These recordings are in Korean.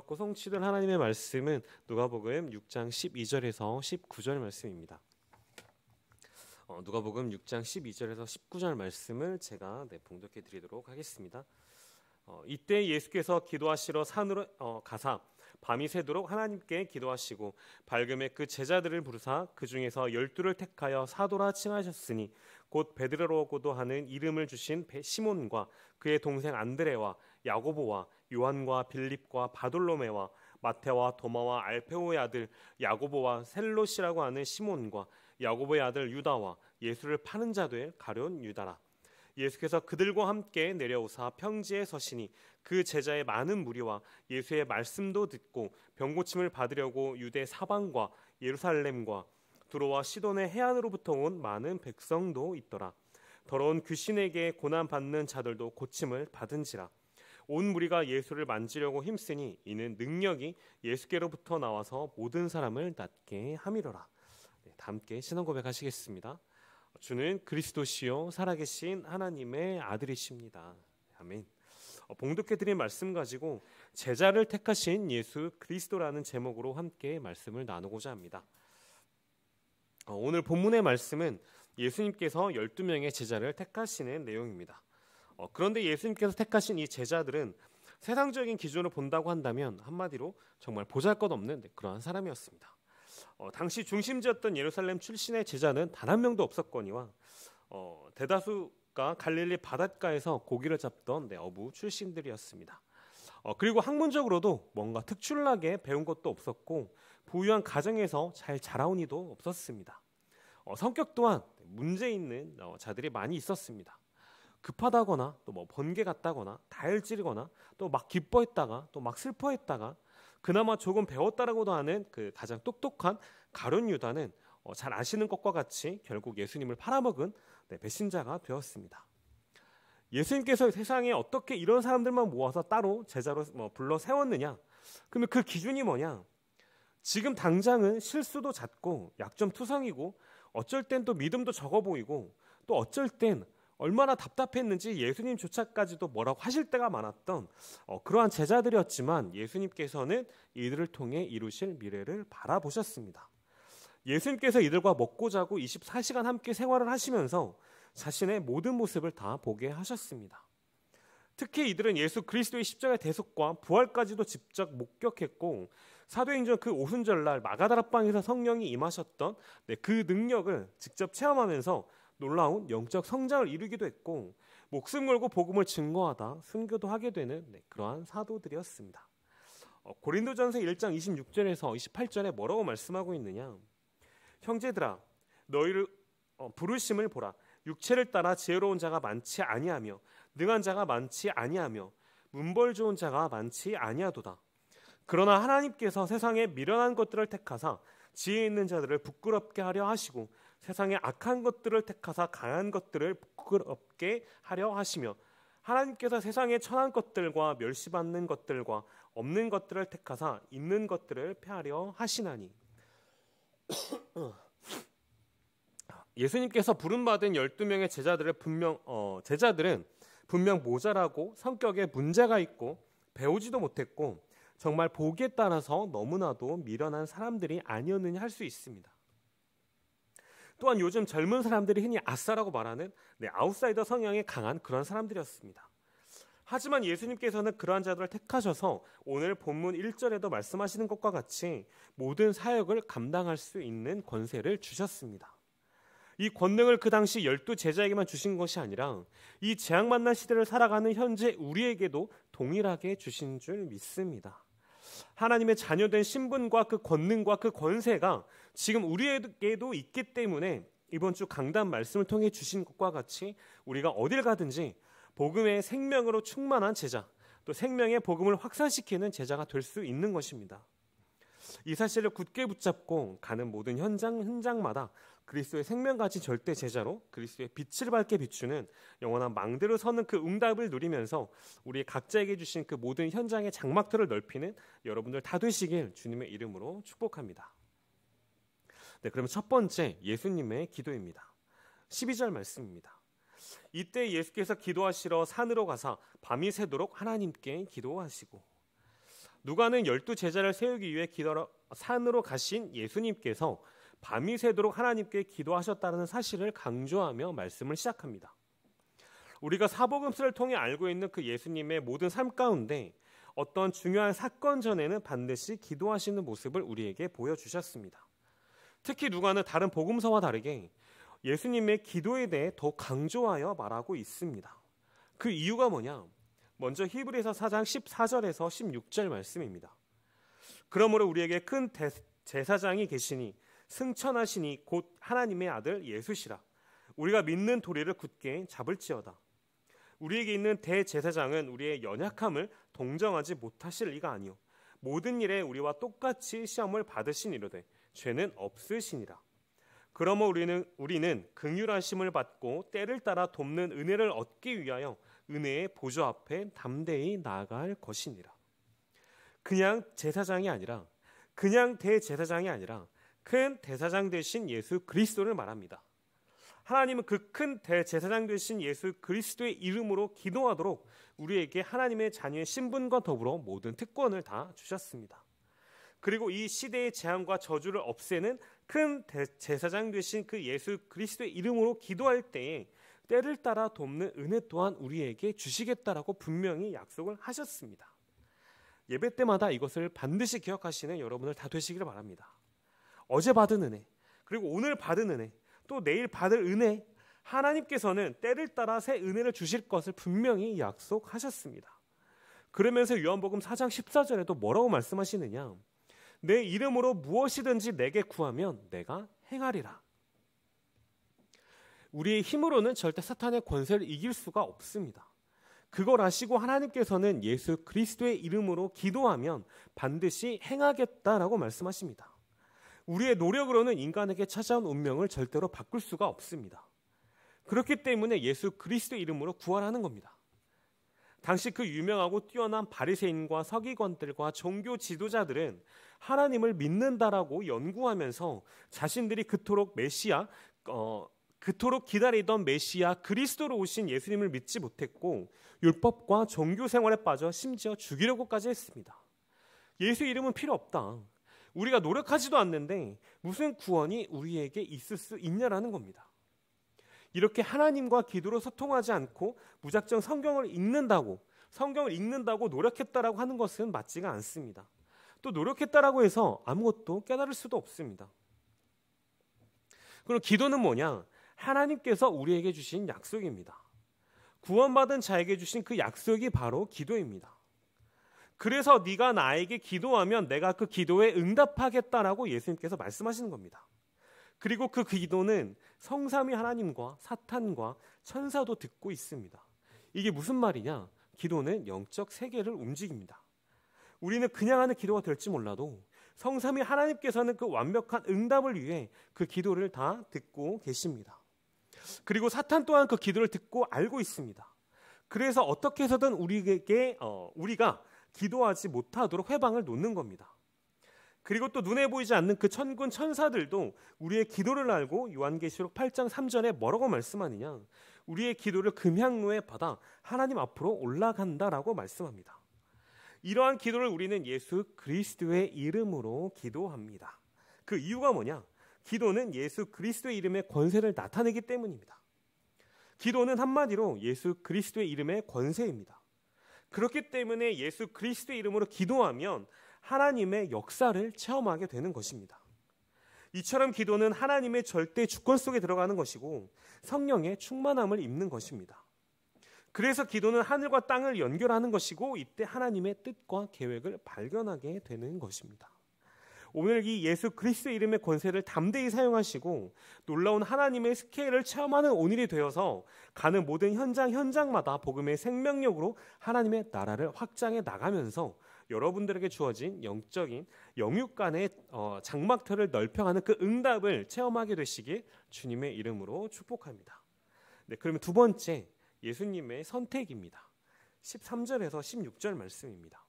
받고 성취된 하나님의 말씀은 누가복음 6장 12절에서 19절 말씀입니다. 어, 누가복음 6장 12절에서 19절 말씀을 제가 네, 봉독해 드리도록 하겠습니다. 어, 이때 예수께서 기도하시러 산으로 어, 가사 밤이 새도록 하나님께 기도하시고 밝음에 그 제자들을 부르사 그 중에서 열두를 택하여 사도라 칭하셨으니 곧 베드로라고도 하는 이름을 주신 시몬과 그의 동생 안드레와 야고보와 요한과 빌립과 바돌로메와 마테와 도마와 알페오의 아들 야고보와 셀롯이라고 하는 시몬과 야고보의 아들 유다와 예수를 파는 자들 가룟 유다라 예수께서 그들과 함께 내려오사 평지에 서시니 그 제자의 많은 무리와 예수의 말씀도 듣고 병고침을 받으려고 유대 사방과 예루살렘과 두로와 시돈의 해안으로부터 온 많은 백성도 있더라 더러운 귀신에게 고난 받는 자들도 고침을 받은지라 온 무리가 예수를 만지려고 힘쓰니 이는 능력이 예수께로부터 나와서 모든 사람을 낫게 함이로라. 네, 함께 신앙 고백하시겠습니다. 주는 그리스도시요 살아계신 하나님의 아들이십니다. 아멘. 어, 봉독해 드린 말씀 가지고 제자를 택하신 예수 그리스도라는 제목으로 함께 말씀을 나누고자 합니다. 어, 오늘 본문의 말씀은 예수님께서 12명의 제자를 택하시는 내용입니다. 어, 그런데 예수님께서 택하신 이 제자들은 세상적인 기준을 본다고 한다면 한마디로 정말 보잘것없는 그러한 사람이었습니다. 어, 당시 중심지였던 예루살렘 출신의 제자는 단 한 명도 없었거니와 어, 대다수가 갈릴리 바닷가에서 고기를 잡던 네, 어부 출신들이었습니다. 어, 그리고 학문적으로도 뭔가 특출나게 배운 것도 없었고 부유한 가정에서 잘 자라온 이도 없었습니다. 어, 성격 또한 문제 있는 어, 자들이 많이 있었습니다. 급하다거나 또 뭐 번개 같다거나 다혈질이거나 또 막 기뻐했다가 또 막 슬퍼했다가 그나마 조금 배웠다라고도 하는 그 가장 똑똑한 가룟 유다는 어, 잘 아시는 것과 같이 결국 예수님을 팔아먹은 네, 배신자가 되었습니다. 예수님께서 세상에 어떻게 이런 사람들만 모아서 따로 제자로 뭐 불러 세웠느냐? 그러면 그 기준이 뭐냐? 지금 당장은 실수도 잦고 약점 투성이고 어쩔 땐 또 믿음도 적어 보이고 또 어쩔 땐 얼마나 답답했는지 예수님조차까지도 뭐라고 하실 때가 많았던 어, 그러한 제자들이었지만 예수님께서는 이들을 통해 이루실 미래를 바라보셨습니다. 예수님께서 이들과 먹고 자고 24시간 함께 생활을 하시면서 자신의 모든 모습을 다 보게 하셨습니다. 특히 이들은 예수 그리스도의 십자가의 대속과 부활까지도 직접 목격했고 사도행전 그 오순절날 마가다락방에서 성령이 임하셨던 네, 그 능력을 직접 체험하면서 놀라운 영적 성장을 이루기도 했고 목숨 걸고 복음을 증거하다 순교도 하게 되는 네, 그러한 사도들이었습니다. 어, 고린도전서 1장 26절에서 28절에 뭐라고 말씀하고 있느냐? 형제들아 너희를 어, 부르심을 보라 육체를 따라 지혜로운 자가 많지 아니하며 능한 자가 많지 아니하며 문벌 좋은 자가 많지 아니하도다. 그러나 하나님께서 세상에 미련한 것들을 택하사 지혜 있는 자들을 부끄럽게 하려 하시고 세상의 악한 것들을 택하사 강한 것들을 부끄럽게 하려 하시며 하나님께서 세상의 천한 것들과 멸시받는 것들과 없는 것들을 택하사 있는 것들을 폐하려 하시나니 예수님께서 부름받은 12명의 제자들을 분명 어, 제자들은 분명 모자라고 성격에 문제가 있고 배우지도 못했고 정말 보기에 따라서 너무나도 미련한 사람들이 아니었느냐 할 수 있습니다. 또한 요즘 젊은 사람들이 흔히 아싸라고 말하는 네, 아웃사이더 성향에 강한 그런 사람들이었습니다. 하지만 예수님께서는 그러한 자들을 택하셔서 오늘 본문 1절에도 말씀하시는 것과 같이 모든 사역을 감당할 수 있는 권세를 주셨습니다. 이 권능을 그 당시 열두 제자에게만 주신 것이 아니라 이 재앙 만난 시대를 살아가는 현재 우리에게도 동일하게 주신 줄 믿습니다. 하나님의 자녀된 신분과 그 권능과 그 권세가 지금 우리에게도 있기 때문에 이번 주 강단 말씀을 통해 주신 것과 같이 우리가 어딜 가든지 복음의 생명으로 충만한 제자, 또 생명의 복음을 확산시키는 제자가 될 수 있는 것입니다. 이 사실을 굳게 붙잡고 가는 모든 현장 현장마다 그리스도의 생명 가진 절대 제자로 그리스도의 빛을 밝게 비추는 영원한 망대로 서는 그 응답을 누리면서 우리 각자에게 주신 그 모든 현장의 장막들을 넓히는 여러분들 다 되시길 주님의 이름으로 축복합니다. 네, 그럼 첫 번째 예수님의 기도입니다. 12절 말씀입니다. 이때 예수께서 기도하시러 산으로 가서 밤이 새도록 하나님께 기도하시고 누가는 열두 제자를 세우기 위해 기도하러 산으로 가신 예수님께서 밤이 새도록 하나님께 기도하셨다는 사실을 강조하며 말씀을 시작합니다. 우리가 사복음서를 통해 알고 있는 그 예수님의 모든 삶 가운데 어떤 중요한 사건 전에는 반드시 기도하시는 모습을 우리에게 보여주셨습니다. 특히 누가는 다른 복음서와 다르게 예수님의 기도에 대해 더 강조하여 말하고 있습니다. 그 이유가 뭐냐? 먼저 히브리서 4장 14절에서 16절 말씀입니다. 그러므로 우리에게 큰 제사장이 계시니 승천하시니 곧 하나님의 아들 예수시라. 우리가 믿는 도리를 굳게 잡을지어다. 우리에게 있는 대제사장은 우리의 연약함을 동정하지 못하실 리가 아니요 모든 일에 우리와 똑같이 시험을 받으신이로되 죄는 없으시니라. 그러므 우리는 우리는 긍휼하심을 받고 때를 따라 돕는 은혜를 얻기 위하여 은혜의 보조 앞에 담대히 나아갈 것이니라. 그냥 제사장이 아니라 그냥 대제사장이 아니라 큰 대사장 되신 예수 그리스도를 말합니다. 하나님은 그 큰 대제사장 되신 예수 그리스도의 이름으로 기도하도록 우리에게 하나님의 자녀의 신분과 더불어 모든 특권을 다 주셨습니다. 그리고 이 시대의 재앙과 저주를 없애는 큰 제사장 되신 그 예수 그리스도의 이름으로 기도할 때에 때를 따라 돕는 은혜 또한 우리에게 주시겠다라고 분명히 약속을 하셨습니다. 예배 때마다 이것을 반드시 기억하시는 여러분을 다 되시기를 바랍니다. 어제 받은 은혜, 그리고 오늘 받은 은혜, 또 내일 받을 은혜, 하나님께서는 때를 따라 새 은혜를 주실 것을 분명히 약속하셨습니다. 그러면서 요한복음 4장 14절에도 뭐라고 말씀하시느냐? 내 이름으로 무엇이든지 내게 구하면 내가 행하리라. 우리의 힘으로는 절대 사탄의 권세를 이길 수가 없습니다. 그걸 아시고 하나님께서는 예수 그리스도의 이름으로 기도하면 반드시 행하겠다라고 말씀하십니다. 우리의 노력으로는 인간에게 찾아온 운명을 절대로 바꿀 수가 없습니다. 그렇기 때문에 예수 그리스도 이름으로 구하라는 겁니다. 당시 그 유명하고 뛰어난 바리새인과 서기관들과 종교 지도자들은 하나님을 믿는다라고 연구하면서 자신들이 그토록 메시아 어, 그토록 기다리던 메시아 그리스도로 오신 예수님을 믿지 못했고 율법과 종교 생활에 빠져 심지어 죽이려고까지 했습니다. 예수 이름은 필요 없다. 우리가 노력하지도 않는데 무슨 구원이 우리에게 있을 수 있냐라는 겁니다. 이렇게 하나님과 기도로 소통하지 않고 무작정 성경을 읽는다고 성경을 읽는다고 노력했다라고 하는 것은 맞지가 않습니다. 또 노력했다라고 해서 아무것도 깨달을 수도 없습니다. 그럼 기도는 뭐냐? 하나님께서 우리에게 주신 약속입니다. 구원받은 자에게 주신 그 약속이 바로 기도입니다. 그래서 네가 나에게 기도하면 내가 그 기도에 응답하겠다라고 예수님께서 말씀하시는 겁니다. 그리고 그 기도는 성삼위 하나님과 사탄과 천사도 듣고 있습니다. 이게 무슨 말이냐? 기도는 영적 세계를 움직입니다. 우리는 그냥 하는 기도가 될지 몰라도 성삼위 하나님께서는 그 완벽한 응답을 위해 그 기도를 다 듣고 계십니다. 그리고 사탄 또한 그 기도를 듣고 알고 있습니다. 그래서 어떻게 해서든 우리에게 어, 우리가 기도하지 못하도록 회방을 놓는 겁니다. 그리고 또 눈에 보이지 않는 그 천군 천사들도 우리의 기도를 알고 요한계시록 8장 3절에 뭐라고 말씀하느냐? 우리의 기도를 금향로에 받아 하나님 앞으로 올라간다라고 말씀합니다. 이러한 기도를 우리는 예수 그리스도의 이름으로 기도합니다. 그 이유가 뭐냐? 기도는 예수 그리스도의 이름의 권세를 나타내기 때문입니다. 기도는 한마디로 예수 그리스도의 이름의 권세입니다. 그렇기 때문에 예수 그리스도의 이름으로 기도하면 하나님의 역사를 체험하게 되는 것입니다. 이처럼 기도는 하나님의 절대 주권 속에 들어가는 것이고 성령의 충만함을 입는 것입니다. 그래서 기도는 하늘과 땅을 연결하는 것이고 이때 하나님의 뜻과 계획을 발견하게 되는 것입니다. 오늘 이 예수 그리스도의 이름의 권세를 담대히 사용하시고 놀라운 하나님의 스케일을 체험하는 오늘이 되어서 가는 모든 현장 현장마다 복음의 생명력으로 하나님의 나라를 확장해 나가면서 여러분들에게 주어진 영적인 영육 간의 어, 장막터를 넓혀가는 그 응답을 체험하게 되시길 주님의 이름으로 축복합니다. 네, 그러면 두 번째 예수님의 선택입니다. 13절에서 16절 말씀입니다.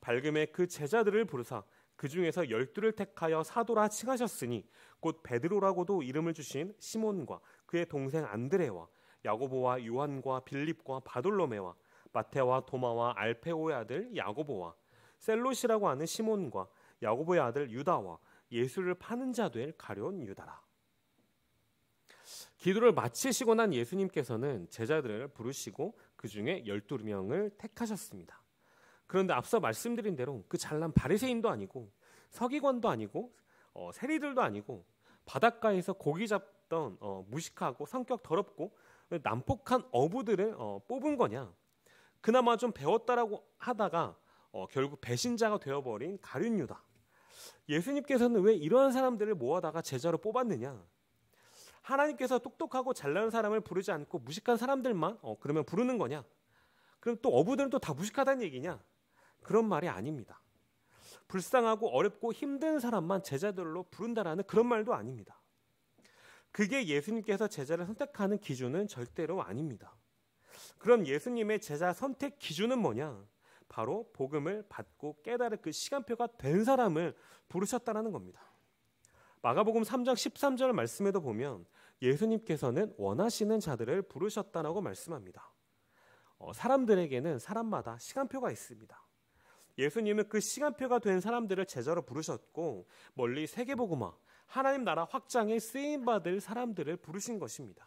밝음의 그 제자들을 부르사 그 중에서 열두를 택하여 사도라 칭하셨으니 곧 베드로라고도 이름을 주신 시몬과 그의 동생 안드레와 야고보와 요한과 빌립과 바돌로메와 마테와 도마와 알페오의 아들 야고보와 셀롯이라고 하는 시몬과 야고보의 아들 유다와 예수를 파는 자 될 가려운 유다라. 기도를 마치시고 난 예수님께서는 제자들을 부르시고 그 중에 열두 명을 택하셨습니다. 그런데 앞서 말씀드린 대로 그 잘난 바리새인도 아니고 서기관도 아니고 어, 세리들도 아니고 바닷가에서 고기 잡던 어, 무식하고 성격 더럽고 난폭한 어부들을 어, 뽑은 거냐? 그나마 좀 배웠다라고 하다가 어, 결국 배신자가 되어버린 가륜유다 예수님께서는 왜 이러한 사람들을 모아다가 제자로 뽑았느냐? 하나님께서 똑똑하고 잘난 사람을 부르지 않고 무식한 사람들만 어, 그러면 부르는 거냐? 그럼 또 어부들은 또 다 무식하다는 얘기냐? 그런 말이 아닙니다. 불쌍하고 어렵고 힘든 사람만 제자들로 부른다라는 그런 말도 아닙니다. 그게 예수님께서 제자를 선택하는 기준은 절대로 아닙니다. 그럼 예수님의 제자 선택 기준은 뭐냐? 바로 복음을 받고 깨달을 그 시간표가 된 사람을 부르셨다는 겁니다. 마가복음 3장 13절 말씀에도 보면 예수님께서는 원하시는 자들을 부르셨다라고 말씀합니다. 어, 사람들에게는 사람마다 시간표가 있습니다. 예수님은 그 시간표가 된 사람들을 제자로 부르셨고 멀리 세계복음화, 하나님 나라 확장에 쓰임 받을 사람들을 부르신 것입니다.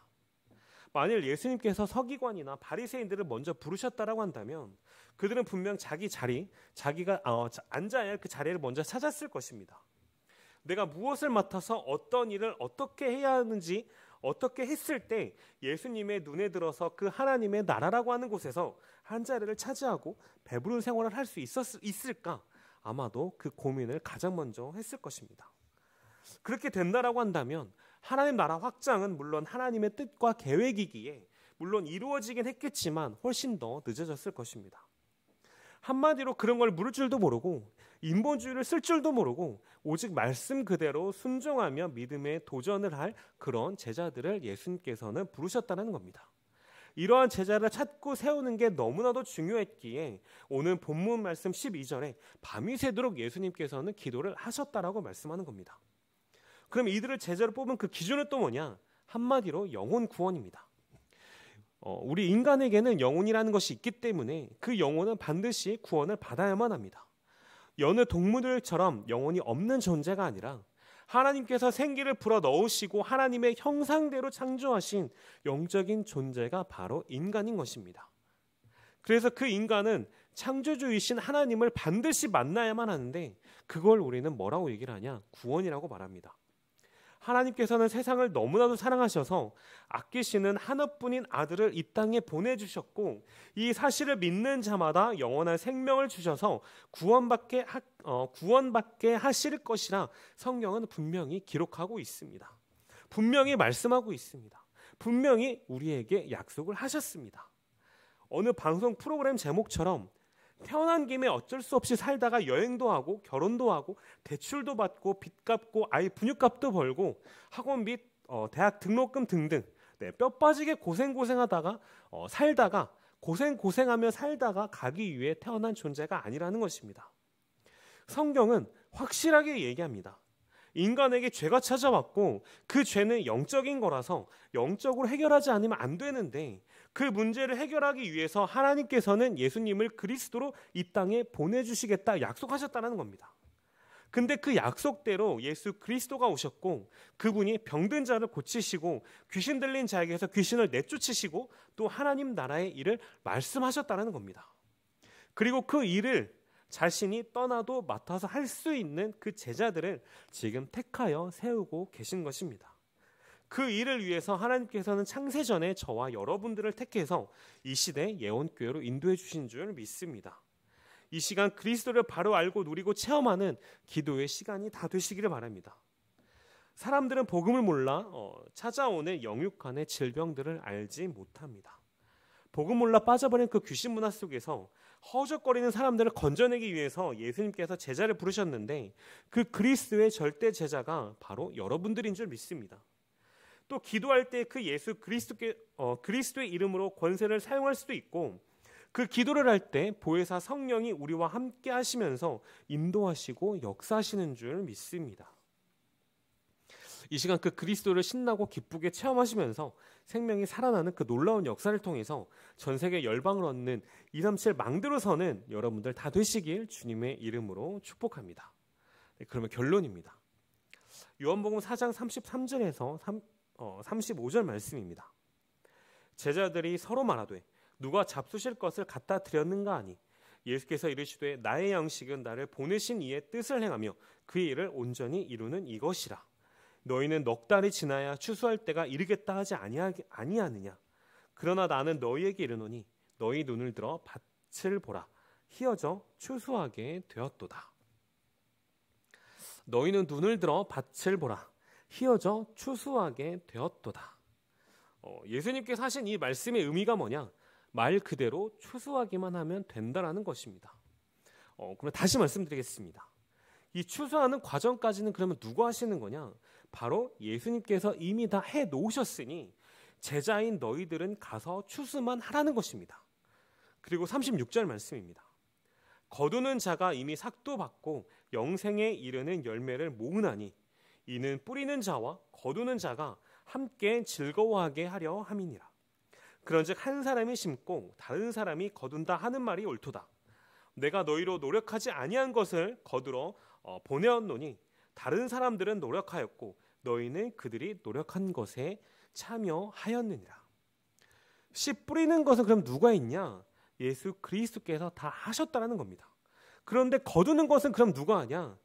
만일 예수님께서 서기관이나 바리새인들을 먼저 부르셨다라고 한다면 그들은 분명 자기 자리, 자기가 어, 앉아야 할 그 자리를 먼저 찾았을 것입니다. 내가 무엇을 맡아서 어떤 일을 어떻게 해야 하는지 어떻게 했을 때 예수님의 눈에 들어서 그 하나님의 나라라고 하는 곳에서 한 자리를 차지하고 배부른 생활을 할 수있을까 아마도 그 고민을 가장 먼저 했을 것입니다. 그렇게 된다라고 한다면 하나님 나라 확장은 물론 하나님의 뜻과 계획이기에 물론 이루어지긴 했겠지만 훨씬 더 늦어졌을 것입니다. 한마디로 그런 걸 물을 줄도 모르고 인본주의를 쓸 줄도 모르고 오직 말씀 그대로 순종하며 믿음에 도전을 할 그런 제자들을 예수님께서는 부르셨다는 겁니다. 이러한 제자를 찾고 세우는 게 너무나도 중요했기에 오늘 본문 말씀 12절에 밤이 새도록 예수님께서는 기도를 하셨다라고 말씀하는 겁니다. 그럼 이들을 제자로 뽑은 그 기준은 또 뭐냐? 한마디로 영혼 구원입니다. 어, 우리 인간에게는 영혼이라는 것이 있기 때문에 그 영혼은 반드시 구원을 받아야만 합니다. 여느 동물들처럼 영혼이 없는 존재가 아니라 하나님께서 생기를 불어 넣으시고 하나님의 형상대로 창조하신 영적인 존재가 바로 인간인 것입니다. 그래서 그 인간은 창조주이신 하나님을 반드시 만나야만 하는데 그걸 우리는 뭐라고 얘기를 하냐? 구원이라고 말합니다. 하나님께서는 세상을 너무나도 사랑하셔서 아끼시는 하나뿐인 아들을 이 땅에 보내주셨고 이 사실을 믿는 자마다 영원한 생명을 주셔서 구원받게 하, 어, 구원받게 하실 것이라 성경은 분명히 기록하고 있습니다. 분명히 말씀하고 있습니다. 분명히 우리에게 약속을 하셨습니다. 어느 방송 프로그램 제목처럼 태어난 김에 어쩔 수 없이 살다가 여행도 하고 결혼도 하고 대출도 받고 빚 갚고 아이 분유값도 벌고 학원 및 어, 대학 등록금 등등 네, 뼈 빠지게 고생 고생하다가 어, 살다가 고생 고생하며 살다가 가기 위해 태어난 존재가 아니라는 것입니다. 성경은 확실하게 얘기합니다. 인간에게 죄가 찾아왔고 그 죄는 영적인 거라서 영적으로 해결하지 않으면 안 되는데 그 문제를 해결하기 위해서 하나님께서는 예수님을 그리스도로 이 땅에 보내주시겠다 약속하셨다는 겁니다. 근데 그 약속대로 예수 그리스도가 오셨고 그분이 병든 자를 고치시고 귀신 들린 자에게서 귀신을 내쫓으시고 또 하나님 나라의 일을 말씀하셨다는 겁니다. 그리고 그 일을 자신이 떠나도 맡아서 할 수 있는 그 제자들을 지금 택하여 세우고 계신 것입니다. 그 일을 위해서 하나님께서는 창세전에 저와 여러분들을 택해서 이 시대 예언교회로 인도해 주신 줄 믿습니다. 이 시간 그리스도를 바로 알고 누리고 체험하는 기도의 시간이 다 되시기를 바랍니다. 사람들은 복음을 몰라 어, 찾아오는 영육간의 질병들을 알지 못합니다. 복음 몰라 빠져버린 그 귀신 문화 속에서 허적거리는 사람들을 건져내기 위해서 예수님께서 제자를 부르셨는데 그 그리스도의 절대 제자가 바로 여러분들인 줄 믿습니다. 또 기도할 때 그 예수 그리스도께 어, 그리스도의 이름으로 권세를 사용할 수도 있고 그 기도를 할 때 보혜사 성령이 우리와 함께 하시면서 인도하시고 역사하시는 줄 믿습니다. 이 시간 그 그리스도를 신나고 기쁘게 체험하시면서 생명이 살아나는 그 놀라운 역사를 통해서 전 세계 열방을 얻는 237 망대로서는 여러분들 다 되시길 주님의 이름으로 축복합니다. 네, 그러면 결론입니다. 요한복음 4장 33절에서 3, 어, 35절 말씀입니다. 제자들이 서로 말하되 누가 잡수실 것을 갖다 드렸는가 하니 예수께서 이르시되 나의 양식은 나를 보내신 이의 뜻을 행하며 그 일을 온전히 이루는 이것이라. 너희는 넉 달이 지나야 추수할 때가 이르겠다 하지 아니하, 아니하느냐 그러나 나는 너희에게 이르노니 너희 눈을 들어 밭을 보라 희어져 추수하게 되었도다 너희는 눈을 들어 밭을 보라 희어져 추수하게 되었도다 어, 예수님께서 하신 이 말씀의 의미가 뭐냐 말 그대로 추수하기만 하면 된다라는 것입니다. 어, 그럼 다시 말씀드리겠습니다. 이 추수하는 과정까지는 그러면 누구 하시는 거냐? 바로 예수님께서 이미 다 해 놓으셨으니 제자인 너희들은 가서 추수만 하라는 것입니다. 그리고 36절 말씀입니다. 거두는 자가 이미 삭도 받고 영생에 이르는 열매를 모으나니 이는 뿌리는 자와 거두는 자가 함께 즐거워하게 하려 함이니라. 그런즉 한 사람이 심고 다른 사람이 거둔다 하는 말이 옳도다. 내가 너희로 노력하지 아니한 것을 거두러 어, 보내었노니 다른 사람들은 노력하였고 너희는 그들이 노력한 것에 참여하였느니라. 씨 뿌리는 것은 그럼 누가 있냐? 예수 그리스도께서 다 하셨다라는 겁니다. 그런데 거두는 것은 그럼 누가 하냐?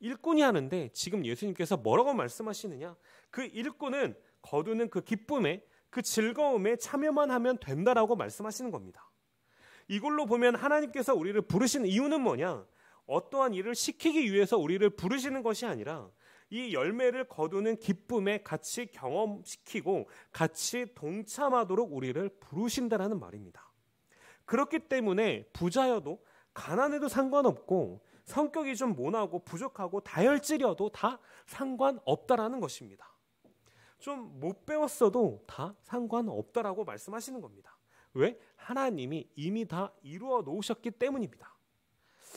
일꾼이 하는데 지금 예수님께서 뭐라고 말씀하시느냐? 그 일꾼은 거두는 그 기쁨에 그 즐거움에 참여만 하면 된다라고 말씀하시는 겁니다. 이걸로 보면 하나님께서 우리를 부르신 이유는 뭐냐? 어떠한 일을 시키기 위해서 우리를 부르시는 것이 아니라 이 열매를 거두는 기쁨에 같이 경험시키고 같이 동참하도록 우리를 부르신다라는 말입니다. 그렇기 때문에 부자여도 가난해도 상관없고 성격이 좀 모나고 부족하고 다혈질이어도 다 상관없다라는 것입니다. 좀 못 배웠어도 다 상관없다라고 말씀하시는 겁니다. 왜? 하나님이 이미 다 이루어 놓으셨기 때문입니다.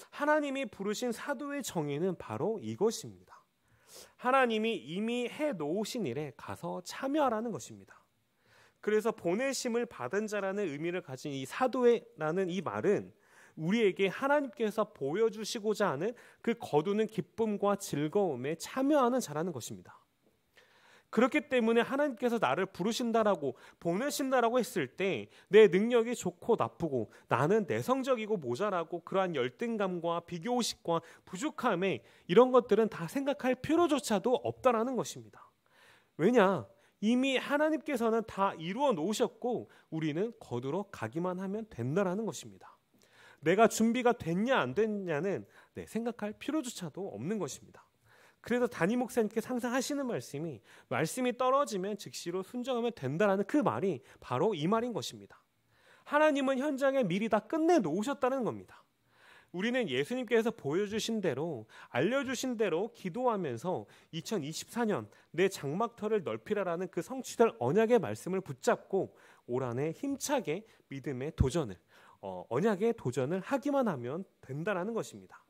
하나님이 부르신 사도의 정의는 바로 이것입니다. 하나님이 이미 해 놓으신 일에 가서 참여하라는 것입니다. 그래서 보내심을 받은 자라는 의미를 가진 이 사도라는 회이 말은 우리에게 하나님께서 보여주시고자 하는 그 거두는 기쁨과 즐거움에 참여하는 자라는 것입니다. 그렇기 때문에 하나님께서 나를 부르신다라고 보내신다라고 했을 때 내 능력이 좋고 나쁘고 나는 내성적이고 모자라고 그러한 열등감과 비교의식과 부족함에 이런 것들은 다 생각할 필요조차도 없다라는 것입니다. 왜냐? 이미 하나님께서는 다 이루어 놓으셨고 우리는 거두러 가기만 하면 된다라는 것입니다. 내가 준비가 됐냐 안 됐냐는 네, 생각할 필요조차도 없는 것입니다. 그래서 담임 목사님께 항상 하시는 말씀이 말씀이 떨어지면 즉시로 순정하면 된다라는 그 말이 바로 이 말인 것입니다. 하나님은 현장에 미리 다 끝내 놓으셨다는 겁니다. 우리는 예수님께서 보여주신 대로 알려주신 대로 기도하면서 2024년 내 장막터를 넓히라라는 그 성취될 언약의 말씀을 붙잡고 올 한 해 힘차게 믿음의 도전을 어, 언약의 도전을 하기만 하면 된다라는 것입니다.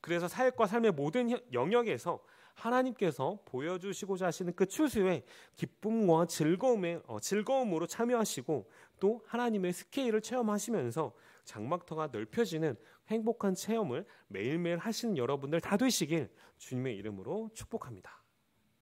그래서 사역과 삶의 모든 영역에서 하나님께서 보여주시고자 하시는 그 추수에 기쁨과 즐거움에 어, 즐거움으로 참여하시고 또 하나님의 스케일을 체험하시면서 장막터가 넓혀지는 행복한 체험을 매일매일 하시는 여러분들 다 되시길 주님의 이름으로 축복합니다.